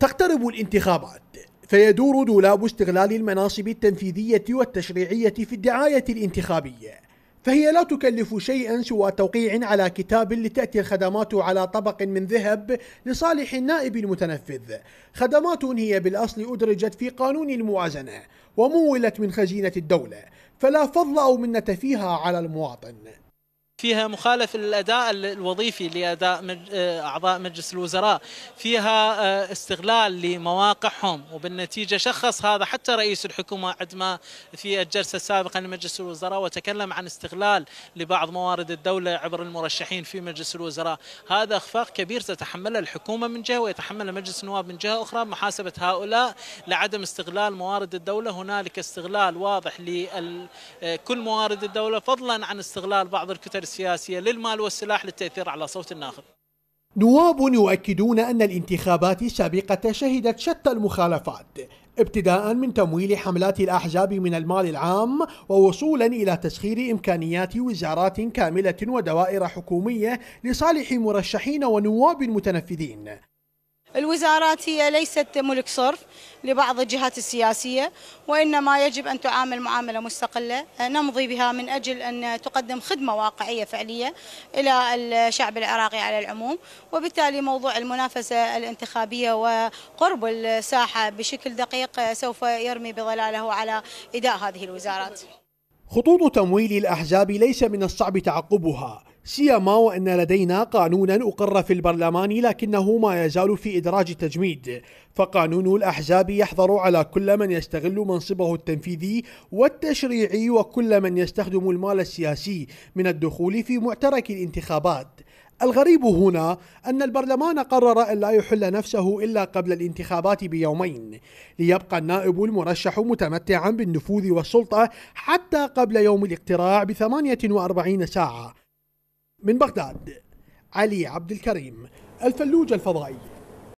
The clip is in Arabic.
تقترب الانتخابات فيدور دولاب استغلال المناصب التنفيذية والتشريعية في الدعاية الانتخابية فهي لا تكلف شيئا سوى توقيع على كتاب لتأتي الخدمات على طبق من ذهب لصالح النائب المتنفذ خدمات هي بالأصل أدرجت في قانون الموازنة ومولت من خزينة الدولة فلا فضل أو منة فيها على المواطن فيها مخالفه للاداء الوظيفي لاداء آه، اعضاء مجلس الوزراء فيها آه، استغلال لمواقعهم وبالنتيجه شخص هذا حتى رئيس الحكومه عندما في الجلسه السابقه لمجلس الوزراء وتكلم عن استغلال لبعض موارد الدوله عبر المرشحين في مجلس الوزراء هذا اخفاق كبير تتحمله الحكومه من جهه ويتحمل مجلس النواب من جهه اخرى محاسبه هؤلاء لعدم استغلال موارد الدوله هنالك استغلال واضح لكل آه، موارد الدوله فضلا عن استغلال بعض الكتل السياسية للمال والسلاح للتأثير على صوت الناخب نواب يؤكدون أن الانتخابات السابقة شهدت شتى المخالفات ابتداء من تمويل حملات الأحزاب من المال العام ووصولا إلى تسخير إمكانيات وزارات كاملة ودوائر حكومية لصالح مرشحين ونواب متنفذين الوزارات هي ليست ملك صرف لبعض الجهات السياسية وإنما يجب أن تعامل معاملة مستقلة آه، نمضي بها من أجل أن تقدم خدمة واقعية فعلية إلى الشعب العراقي على العموم وبالتالي موضوع المنافسة الانتخابية وقرب الساحة بشكل دقيق سوف يرمي بظلاله على إداء هذه الوزارات خطوط تمويل الأحزاب ليس من الصعب تعقبها سيما وأن لدينا قانونا أقر في البرلمان لكنه ما يزال في إدراج تجميد فقانون الأحزاب يحظر على كل من يستغل منصبه التنفيذي والتشريعي وكل من يستخدم المال السياسي من الدخول في معترك الانتخابات الغريب هنا أن البرلمان قرر أن لا يحل نفسه إلا قبل الانتخابات بيومين ليبقى النائب المرشح متمتعا بالنفوذ والسلطة حتى قبل يوم الاقتراع ب 48 ساعة من بغداد علي عبد الكريم الفلوج الفضائي